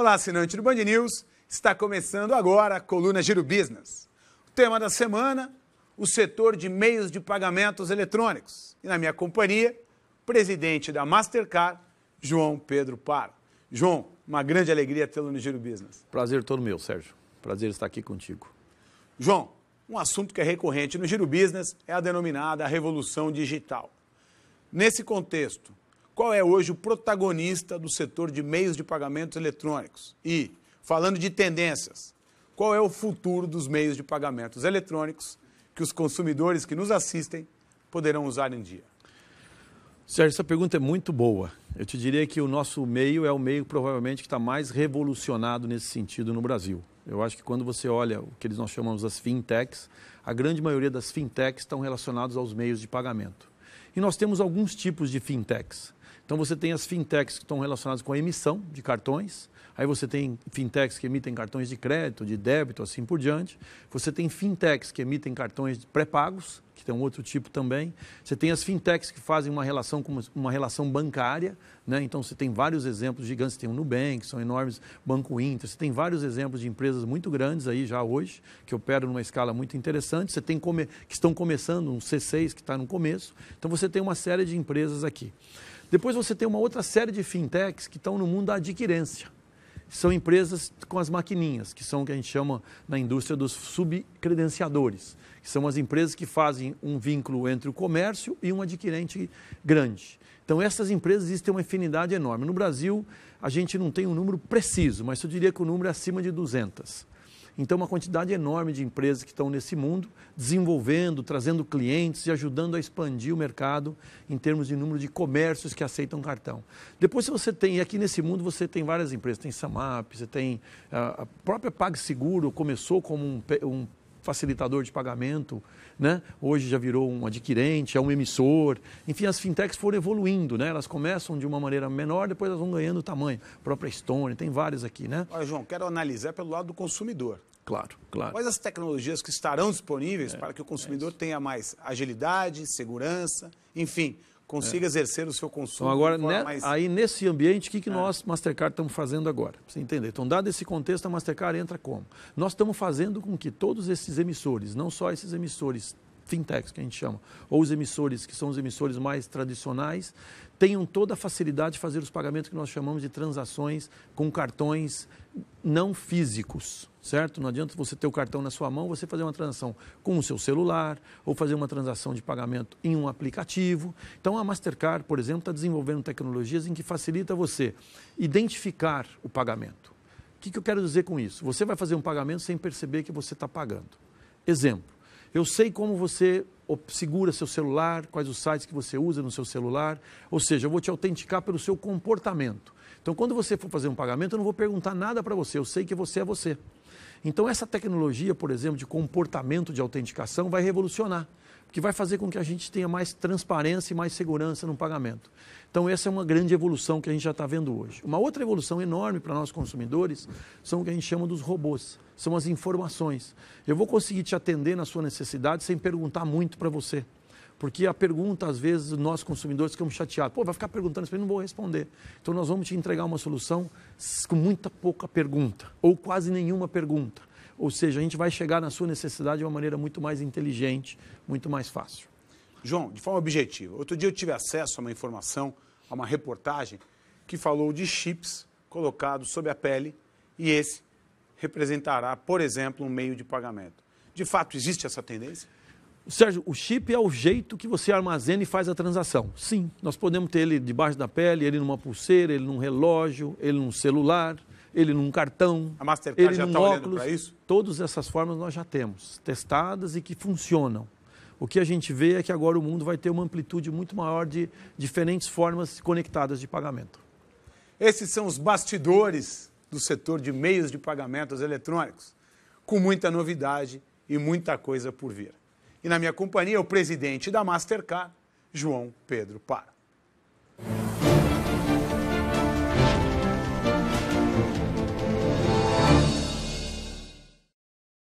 Olá, assinante do Band News. Está começando agora a coluna Giro Business. O tema da semana, o setor de meios de pagamentos eletrônicos. E na minha companhia, presidente da Mastercard, João Pedro Paro. João, uma grande alegria tê-lo no Giro Business. Prazer todo meu, Sérgio. Prazer estar aqui contigo. João, um assunto que é recorrente no Giro Business é a denominada revolução digital. Nesse contexto, qual é hoje o protagonista do setor de meios de pagamentos eletrônicos? E, falando de tendências, qual é o futuro dos meios de pagamentos eletrônicos que os consumidores que nos assistem poderão usar em dia? Sérgio, essa pergunta é muito boa. Eu te diria que o nosso meio é o meio provavelmente que está mais revolucionado nesse sentido no Brasil. Eu acho que quando você olha o que eles nós chamamos as fintechs, a grande maioria das fintechs estão relacionadas aos meios de pagamento. E nós temos alguns tipos de fintechs. Então você tem as fintechs que estão relacionadas com a emissão de cartões, aí você tem fintechs que emitem cartões de crédito, de débito, assim por diante. Você tem fintechs que emitem cartões pré-pagos, que tem um outro tipo também. Você tem as fintechs que fazem uma relação com uma relação bancária, né? Então você tem vários exemplos gigantes, tem o Nubank, são enormes, Banco Inter, você tem vários exemplos de empresas muito grandes aí já hoje, que operam numa escala muito interessante. Você tem que estão começando um C6 que está no começo. Então você tem uma série de empresas aqui. Depois você tem uma outra série de fintechs que estão no mundo da adquirência. São empresas com as maquininhas, que são o que a gente chama na indústria dos subcredenciadores, que são as empresas que fazem um vínculo entre o comércio e um adquirente grande. Então, essas empresas existem uma infinidade enorme. No Brasil, a gente não tem um número preciso, mas eu diria que o número é acima de 200. Então, uma quantidade enorme de empresas que estão nesse mundo, desenvolvendo, trazendo clientes e ajudando a expandir o mercado em termos de número de comércios que aceitam cartão. Depois você tem, e aqui nesse mundo você tem várias empresas, tem Samap, você tem ah, a própria PagSeguro, começou como um, um facilitador de pagamento, né? hoje já virou um adquirente, é um emissor. Enfim, as fintechs foram evoluindo, né? elas começam de uma maneira menor, depois elas vão ganhando tamanho. A própria Stone, tem várias aqui. Né? Olha, João, quero analisar pelo lado do consumidor. Claro, claro. Quais as tecnologias que estarão disponíveis é, para que o é consumidor é tenha mais agilidade, segurança, enfim, consiga é. exercer o seu consumo. Então agora, né, mais... aí nesse ambiente, o que, que é. nós, Mastercard, estamos fazendo agora? Pra você entender. Então, dado esse contexto, a Mastercard entra como? Nós estamos fazendo com que todos esses emissores, não só esses emissores fintechs que a gente chama, ou os emissores, que são os emissores mais tradicionais, tenham toda a facilidade de fazer os pagamentos que nós chamamos de transações com cartões não físicos, certo? Não adianta você ter o cartão na sua mão, você fazer uma transação com o seu celular ou fazer uma transação de pagamento em um aplicativo. Então, a Mastercard, por exemplo, está desenvolvendo tecnologias em que facilita você identificar o pagamento. O que, que eu quero dizer com isso? Você vai fazer um pagamento sem perceber que você está pagando. Exemplo eu sei como você segura seu celular, quais os sites que você usa no seu celular. Ou seja, eu vou te autenticar pelo seu comportamento. Então, quando você for fazer um pagamento, eu não vou perguntar nada para você, eu sei que você é você. Então, essa tecnologia, por exemplo, de comportamento de autenticação vai revolucionar que vai fazer com que a gente tenha mais transparência e mais segurança no pagamento. Então, essa é uma grande evolução que a gente já está vendo hoje. Uma outra evolução enorme para nós consumidores são o que a gente chama dos robôs, são as informações. Eu vou conseguir te atender na sua necessidade sem perguntar muito para você. Porque a pergunta, às vezes, nós consumidores ficamos chateados. Pô, vai ficar perguntando isso, eu não vou responder. Então, nós vamos te entregar uma solução com muita pouca pergunta, ou quase nenhuma pergunta. Ou seja, a gente vai chegar na sua necessidade de uma maneira muito mais inteligente, muito mais fácil. João, de forma objetiva, outro dia eu tive acesso a uma informação, a uma reportagem que falou de chips colocados sob a pele e esse representará, por exemplo, um meio de pagamento. De fato, existe essa tendência? Sérgio, o chip é o jeito que você armazena e faz a transação. Sim, nós podemos ter ele debaixo da pele, ele numa pulseira, ele num relógio, ele num celular ele num cartão, a Mastercard ele já num tá óculos. isso? Todas essas formas nós já temos, testadas e que funcionam. O que a gente vê é que agora o mundo vai ter uma amplitude muito maior de diferentes formas conectadas de pagamento. Esses são os bastidores do setor de meios de pagamentos eletrônicos, com muita novidade e muita coisa por vir. E na minha companhia, o presidente da Mastercard, João Pedro Para.